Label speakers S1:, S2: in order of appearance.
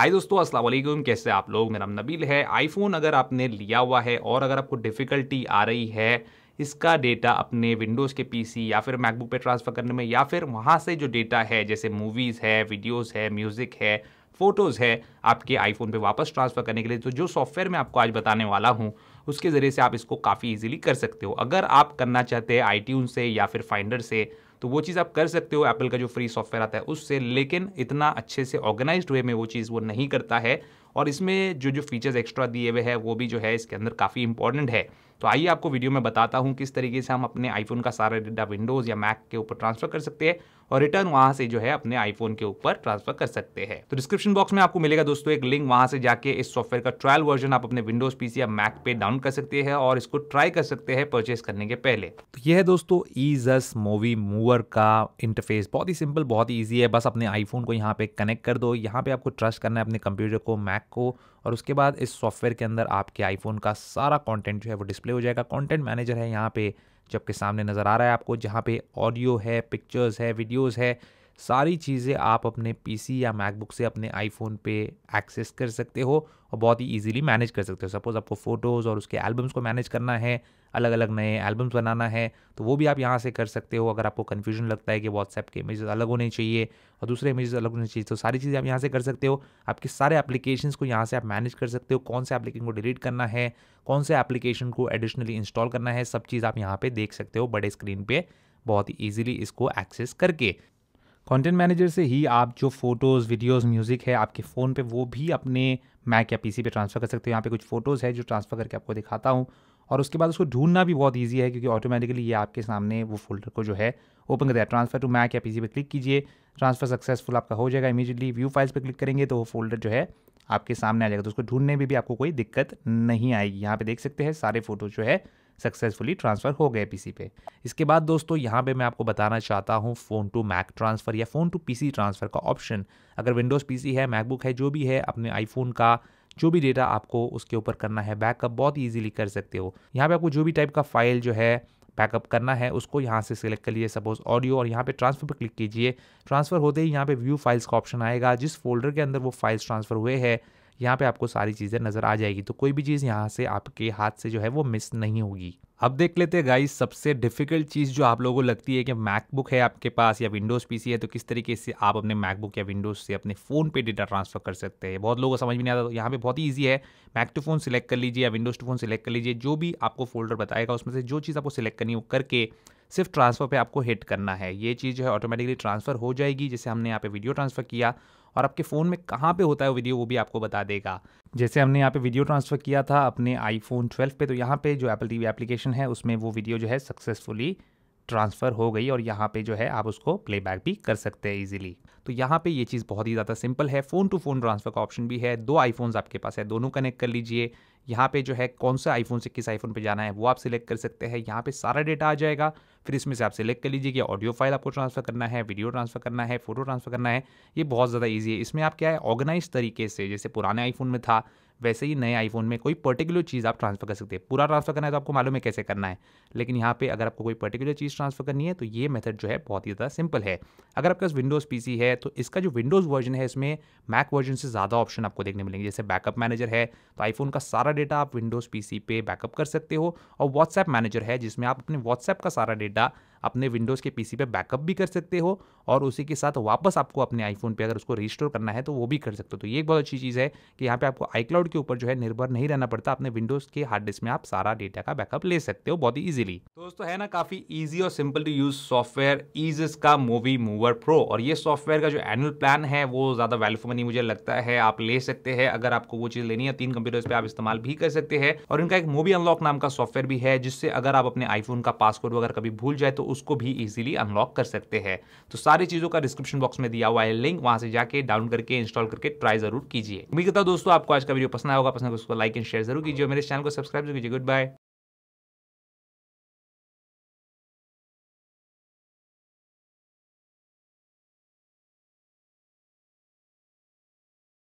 S1: हाय दोस्तों अस्सलाम वालेकुम कैसे आप लोग मेरा नाम नबील है आईफोन अगर आपने लिया हुआ है और अगर आपको डिफ़िकल्टी आ रही है इसका डेटा अपने विंडोज़ के पीसी या फिर मैकबुक पे ट्रांसफ़र करने में या फिर वहाँ से जो डेटा है जैसे मूवीज़ है वीडियोज़ है म्यूज़िक है फ़ोटोज़ है आपके आईफोन पे वापस ट्रांसफ़र करने के लिए तो जो सॉफ्टवेयर मैं आपको आज बताने वाला हूँ उसके ज़रिए से आप इसको काफ़ी ईजिली कर सकते हो अगर आप करना चाहते हैं आई से या फिर फाइंडर से तो वो चीज़ आप कर सकते हो एप्पल का जो फ्री सॉफ्टवेयर आता है उससे लेकिन इतना अच्छे से ऑर्गेनाइज वे में वो चीज़ वो नहीं करता है और इसमें जो जो फीचर्स एक्स्ट्रा दिए हुए हैं वो भी जो है इसके अंदर काफ़ी इंपॉर्टेंट है तो आइए आपको वीडियो में बताता हूँ किस तरीके से हम अपने आईफोन का सारा डेटा विंडोज़ या मैक के ऊपर ट्रांसफर कर सकते हैं और रिटर्न वहां से जो है अपने आईफोन के ऊपर ट्रांसफर कर सकते हैं तो डिस्क्रिप्शन बॉक्स में आपको मिलेगा दोस्तों एक लिंक वहां से जाके इस सॉफ्टवेयर का ट्रायल वर्जन आप अपने विंडोज पीसी या मैक पे डाउन कर सकते हैं और इसको ट्राई कर सकते हैं परचेज करने के पहले तो यह है दोस्तों ईजस मूवी मूवर का इंटरफेस बहुत ही सिंपल बहुत ही ईजी है बस अपने आईफोन को यहाँ पे कनेक्ट कर दो यहाँ पे आपको ट्रस्ट करना है अपने कंप्यूटर को मैक को और उसके बाद इस सॉफ्टवेयर के अंदर आपके आईफोन का सारा कंटेंट जो है वो डिस्प्ले हो जाएगा कंटेंट मैनेजर है यहाँ पे जबकि सामने नज़र आ रहा है आपको जहाँ पे ऑडियो है पिक्चर्स है वीडियोस है सारी चीज़ें आप अपने पीसी या मैकबुक से अपने आईफोन पे एक्सेस कर सकते हो और बहुत ही इजीली मैनेज कर सकते हो सपोज़ आपको फ़ोटोज़ और उसके एल्बम्स को मैनेज करना है अलग अलग नए एल्बम्स बनाना है तो वो भी आप यहाँ से कर सकते हो अगर आपको कन्फ्यूजन लगता है कि व्हाट्सएप के इमेज अलग होने चाहिए और दूसरे इमेजेस अलग होने चाहिए तो सारी चीज़ें आप यहाँ से कर सकते हो आपके सारे एप्लीकेशन को यहाँ से आप मैनेज कर सकते हो कौन से एप्लीकेशन को डिलीट करना है कौन से एप्लीकेशन को एडिशनली इंस्टॉल करना है सब चीज़ आप यहाँ पर देख सकते हो बड़े स्क्रीन पर बहुत ही ईजिली इसको एक्सेस करके कंटेंट मैनेजर से ही आप जो फोटोज़ वीडियोज़ म्यूज़िक है आपके फ़ोन पे वो भी अपने मैक या पीसी पे ट्रांसफ़र कर सकते हो यहाँ पे कुछ फ़ोटोज़ है जो ट्रांसफ़र करके आपको दिखाता हूँ और उसके बाद उसको ढूंढना भी बहुत ईजी है क्योंकि ऑटोमेटिकली ये आपके सामने वो फोल्डर को जो है ओपन कर दिया ट्रांसफ़र टू मैक या पी सी क्लिक कीजिए ट्रांसफ़र सक्सेसफुल आपका हो जाएगा इमीडिएटली व्यू फाइल्स पर क्लिक करेंगे तो वो फोल्डर जो है आपके सामने आ जाएगा तो उसको ढूंढने में भी, आपको कोई दिक्कत नहीं आएगी यहाँ पे देख सकते हैं सारे फोटोज जो है सक्सेसफुली ट्रांसफ़र हो गए पीसी पे इसके बाद दोस्तों यहाँ पे मैं आपको बताना चाहता हूँ फ़ोन टू मैक ट्रांसफ़र या फ़ोन टू पीसी ट्रांसफ़र का ऑप्शन अगर विंडोज़ पीसी है मैकबुक है जो भी है अपने आईफोन का जो भी डेटा आपको उसके ऊपर करना है बैकअप बहुत ईजिली कर सकते हो यहाँ पे आपको जो भी टाइप का फाइल जो है बैकअप करना है उसको यहाँ से सिलेक्ट कर लीजिए सपोज ऑडियो और यहाँ पे ट्रांसफर पर क्लिक कीजिए ट्रांसफ़र होते ही यहाँ पे व्यू फाइल्स का ऑप्शन आएगा जिस फोल्डर के अंदर वो फाइल्स ट्रांसफ़र हुए हैं यहाँ पे आपको सारी चीज़ें नज़र आ जाएगी तो कोई भी चीज़ यहाँ से आपके हाथ से जो है वो मिस नहीं होगी अब देख लेते हैं गाइस सबसे डिफिकल्ट चीज़ जो आप लोगों को लगती है कि मैकबुक है आपके पास या विंडोज़ पीसी है तो किस तरीके से आप अपने मैकबुक या विंडोज़ से अपने फ़ोन पे डेटा ट्रांसफ़र कर सकते हैं बहुत लोगों को समझ में नहीं आता तो यहाँ पे बहुत ही ईजी है मैक टू फ़ोन सिलेक्ट कर लीजिए या विंडोज़ टू फ़ोन सिलेक्ट कर लीजिए जो भी आपको फोल्डर बताएगा उसमें से जो चीज़ आपको सिलेक्ट करनी हो करके सिर्फ ट्रांसफ़र पे आपको हिट करना है ये चीज़ जो है ऑटोमेटिकली ट्रांसफ़र हो जाएगी जैसे हमने यहाँ पे वीडियो ट्रांसफ़र किया और आपके फ़ोन में कहाँ पे होता है वीडियो वो भी आपको बता देगा जैसे हमने यहाँ पे वीडियो ट्रांसफ़र किया था अपने आईफोन 12 पे तो यहाँ पे जो एप्पल टीवी एप्लीकेशन है उसमें वो वीडियो जो है सक्सेसफुली ट्रांसफ़र हो गई और यहाँ पे जो है आप उसको प्लेबैक भी कर सकते हैं इजीली तो यहाँ पे ये चीज़ बहुत ही ज़्यादा सिंपल है फ़ोन टू फ़ोन ट्रांसफ़र का ऑप्शन भी है दो आईफोन्स आपके पास है दोनों कनेक्ट कर लीजिए यहाँ पे जो है कौन सा आईफोन से किस आईफोन पे जाना है वो आप सिलेक्ट कर सकते हैं यहाँ पे सारा डेटा आ जाएगा फिर इसमें से आप सिलेक्ट कर लीजिए कि ऑडियो फाइल आपको ट्रांसफ़र करना है वीडियो ट्रांसफ़र करना है फोटो ट्रांसफ़र करना है ये बहुत ज़्यादा ईजी है इसमें आप क्या है ऑर्गेनाइज तरीके से जैसे पुराने आईफोन में था वैसे ही नए आईफोन में कोई पर्टिकुलर चीज़ आप ट्रांसफ़र कर सकते हैं पूरा ट्रांसफ़र करना है तो आपको मालूम है कैसे करना है लेकिन यहाँ पे अगर आपको कोई पर्टिकुलर चीज़ ट्रांसफ़र करनी है तो ये मेथड जो है बहुत ही ज़्यादा सिंपल है अगर आपके पास विंडोज़ पीसी है तो इसका जो विंडोज़ वर्जन है इसमें मैक वर्जन से ज़्यादा ऑप्शन आपको देखने मिलेंगे जैसे बैकअप मैनेजर है तो आईफोन का सारा सारा डेटा आप विंडोज़ पीसी पे बैकअप कर सकते हो और व्हाट्सएप मैनेजर है जिसमें आप अपने व्हाट्सएप का सारा डेटा अपने विंडोज़ के पीसी पे बैकअप भी कर सकते हो और उसी के साथ वापस आपको अपने आईफोन पे अगर उसको रिस्टोर करना है तो वो भी कर सकते हो तो ये एक बहुत अच्छी चीज़ है कि यहाँ पे आपको आईक्लाउड के ऊपर जो है निर्भर नहीं रहना पड़ता अपने विंडोज़ के हार्ड डिस्क में आप सारा डेटा का बैकअप ले सकते हो बहुत ही ईजिली दोस्तों है ना काफ़ी ईजी और simple to use software EaseUS का मूवी मूवर प्रो और ये सॉफ्टवेयर का जो एनुअल प्लान है वो ज़्यादा वैल्यू मनी मुझे लगता है आप ले सकते हैं अगर आपको वो चीज़ लेनी है तीन कंप्यूटर्स पर आप इस्तेमाल भी कर सकते हैं और इनका एक मूवी अनलॉक नाम का सॉफ्टवेयर भी है जिससे अगर आप अपने आईफोन का पासवर्ड वगैरह कभी भूल जाए तो उसको भी ईजिली अनलॉक कर सकते हैं तो सारी चीज़ों का डिस्क्रिप्शन बॉक्स में दिया हुआ है लिंक वहाँ से जाके डाउनलोड करके इंस्टॉल करके ट्राई जरूर कीजिए उम्मीद करता हूँ दोस्तों आपको आज का वीडियो पसंद आएगा पसंद तो उसको लाइक एंड शेयर जरूर कीजिए मेरे चैनल को सब्सक्राइब जरूर कीजिए गुड बाय